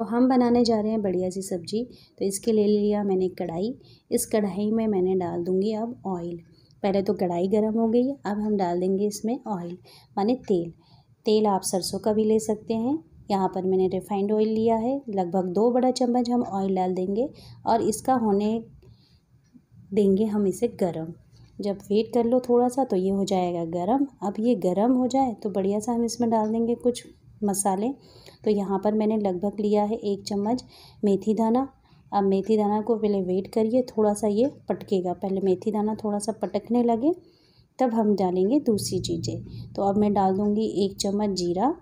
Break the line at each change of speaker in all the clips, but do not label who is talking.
तो हम बनाने जा रहे हैं बढ़िया सी सब्जी तो इसके लिए लिया मैंने कढ़ाई इस कढ़ाई में मैंने डाल दूँगी अब ऑयल पहले तो कढ़ाई गर्म हो गई अब हम डाल देंगे इसमें ऑयल माने तेल तेल आप सरसों का भी ले सकते हैं यहाँ पर मैंने रिफाइंड ऑयल लिया है लगभग दो बड़ा चम्मच हम ऑयल डाल देंगे और इसका होने देंगे हम इसे गरम जब वेट कर लो थोड़ा सा तो ये हो जाएगा गरम अब ये गरम हो जाए तो बढ़िया सा हम इसमें डाल देंगे कुछ मसाले तो यहाँ पर मैंने लगभग लिया है एक चम्मच मेथी दाना अब मेथी दाना को पहले वेट करिए थोड़ा सा ये पटकेगा पहले मेथी दाना थोड़ा सा पटकने लगे तब हम डालेंगे दूसरी चीज़ें तो अब मैं डाल दूँगी एक चम्मच जीरा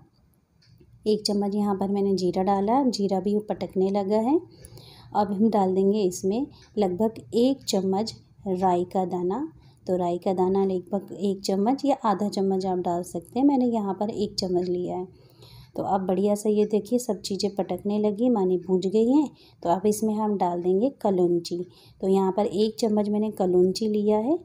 एक चम्मच यहाँ पर मैंने जीरा डाला जीरा भी पटकने लगा है अब हम डाल देंगे इसमें लगभग एक चम्मच राई का दाना तो राई का दाना लगभग एक चम्मच या आधा चम्मच आप डाल सकते हैं मैंने यहाँ पर एक चम्मच लिया है तो अब बढ़िया से ये देखिए सब चीज़ें पटकने लगी माने भूज गई हैं तो अब इसमें हम डाल देंगे कलौंची तो यहाँ पर एक चम्मच मैंने कलौंची लिया है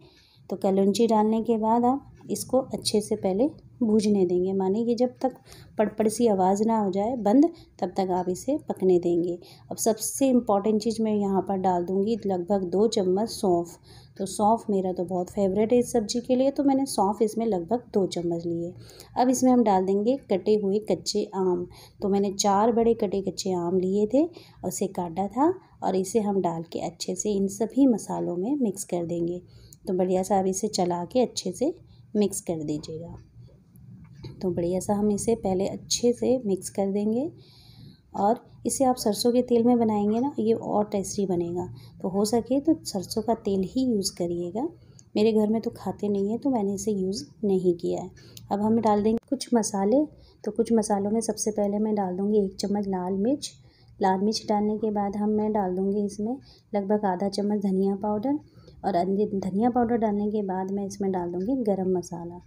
तो कलौंजी डालने के बाद आप इसको अच्छे से पहले भूजने देंगे माने कि जब तक पड़पड़ सी आवाज़ ना हो जाए बंद तब तक आप इसे पकने देंगे अब सबसे इम्पॉर्टेंट चीज़ मैं यहाँ पर डाल दूँगी लगभग दो चम्मच सौंफ तो सौंफ मेरा तो बहुत फेवरेट है इस सब्ज़ी के लिए तो मैंने सौंफ इसमें लगभग दो चम्मच लिए अब इसमें हम डाल देंगे कटे हुए कच्चे आम तो मैंने चार बड़े कटे कच्चे आम लिए थे और उसे काटा था और इसे हम डाल के अच्छे से इन सभी मसालों में मिक्स कर देंगे तो बढ़िया सा आप इसे चला के अच्छे से मिक्स कर दीजिएगा तो बढ़िया सा हम इसे पहले अच्छे से मिक्स कर देंगे और इसे आप सरसों के तेल में बनाएंगे ना ये और टेस्टी बनेगा तो हो सके तो सरसों का तेल ही यूज़ करिएगा मेरे घर में तो खाते नहीं है तो मैंने इसे यूज़ नहीं किया है अब हम डाल देंगे कुछ मसाले तो कुछ मसालों में सबसे पहले मैं डाल दूँगी एक चम्मच लाल मिर्च लाल मिर्च डालने के बाद हम मैं डाल दूँगी इसमें लगभग आधा चम्मच धनिया पाउडर और धनिया पाउडर डालने के बाद मैं इसमें डाल दूँगी गर्म मसाला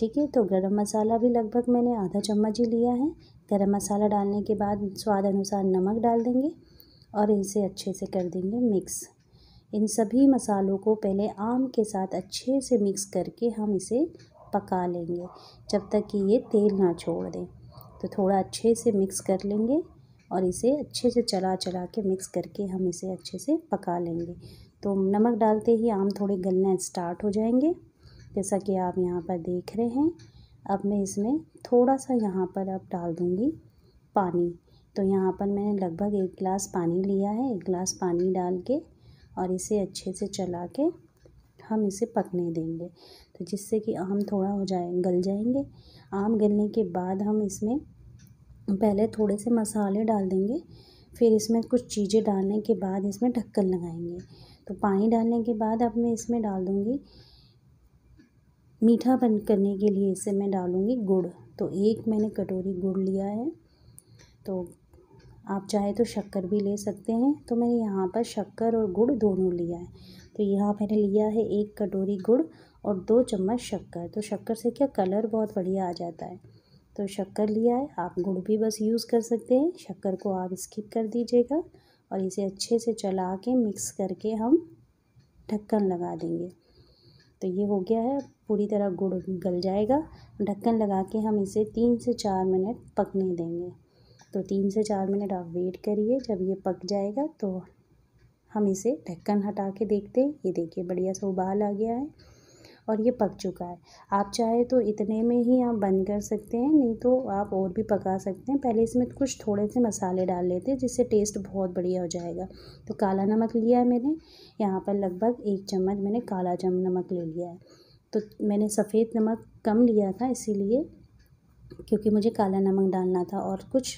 ठीक है तो गरम मसाला भी लगभग मैंने आधा चम्मच ही लिया है गरम मसाला डालने के बाद स्वाद अनुसार नमक डाल देंगे और इसे अच्छे से कर देंगे मिक्स इन सभी मसालों को पहले आम के साथ अच्छे से मिक्स करके हम इसे पका लेंगे जब तक कि ये तेल ना छोड़ दें तो थोड़ा अच्छे से मिक्स कर लेंगे और इसे अच्छे से चला चला के मिक्स करके हम इसे अच्छे से पका लेंगे तो नमक डालते ही आम थोड़े गलना स्टार्ट हो जाएंगे जैसा कि आप यहाँ पर देख रहे हैं अब मैं इसमें थोड़ा सा यहाँ पर अब डाल दूँगी पानी तो यहाँ पर मैंने लगभग एक गिलास पानी लिया है एक गिलास पानी डाल के और इसे अच्छे से चला के हम इसे पकने देंगे तो जिससे कि आम थोड़ा हो जाए गल जाएंगे आम गलने के बाद हम इसमें पहले थोड़े से मसाले डाल देंगे फिर इसमें कुछ चीज़ें डालने के बाद इसमें ढक्कन लगाएंगे तो पानी डालने के बाद अब मैं इसमें डाल दूँगी मीठा बन करने के लिए इसे मैं डालूँगी गुड़ तो एक मैंने कटोरी गुड़ लिया है तो आप चाहे तो शक्कर भी ले सकते हैं तो मैंने यहाँ पर शक्कर और गुड़ दोनों लिया है तो यहाँ मैंने लिया है एक कटोरी गुड़ और दो चम्मच शक्कर तो शक्कर से क्या कलर बहुत बढ़िया आ जाता है तो शक्कर लिया है आप गुड़ भी बस यूज़ कर सकते हैं शक्कर को आप स्किप कर दीजिएगा और इसे अच्छे से चला के मिक्स करके हम ढक्कन लगा देंगे तो ये हो गया है पूरी तरह गुड़ गल जाएगा ढक्कन लगा के हम इसे तीन से चार मिनट पकने देंगे तो तीन से चार मिनट आप वेट करिए जब ये पक जाएगा तो हम इसे ढक्कन हटा के देखते हैं ये देखिए बढ़िया सा उबाल आ गया है और ये पक चुका है आप चाहे तो इतने में ही आप बंद कर सकते हैं नहीं तो आप और भी पका सकते हैं पहले इसमें कुछ थोड़े से मसाले डाल लेते हैं जिससे टेस्ट बहुत बढ़िया हो जाएगा तो काला नमक लिया है मैंने यहाँ पर लगभग एक चम्मच मैंने काला चम नमक ले लिया है तो मैंने सफ़ेद नमक कम लिया था इसीलिए क्योंकि मुझे काला नमक डालना था और कुछ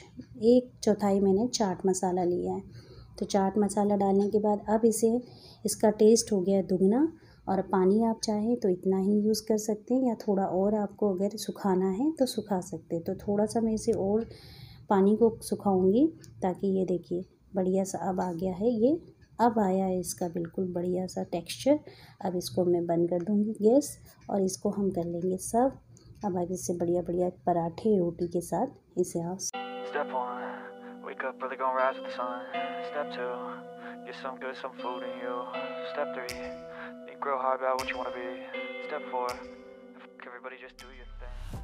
एक चौथाई मैंने चाट मसाला लिया है तो चाट मसाला डालने के बाद अब इसे इसका टेस्ट हो गया दुगना और पानी आप चाहे तो इतना ही यूज़ कर सकते हैं या थोड़ा और आपको अगर सुखाना है तो सुखा सकते हैं तो थोड़ा सा मैं इसे और पानी को सुखाऊंगी ताकि ये देखिए बढ़िया सा अब आ गया है ये अब आया है इसका बिल्कुल बढ़िया सा टेक्सचर अब इसको मैं बंद कर दूँगी गैस और इसको हम कर लेंगे सब अब आप इससे बढ़िया बढ़िया पराठे रोटी के साथ इसे आप Step two, get some good, some food in you. Step three, grow hard about what you want to be. Step four, everybody just do your thing.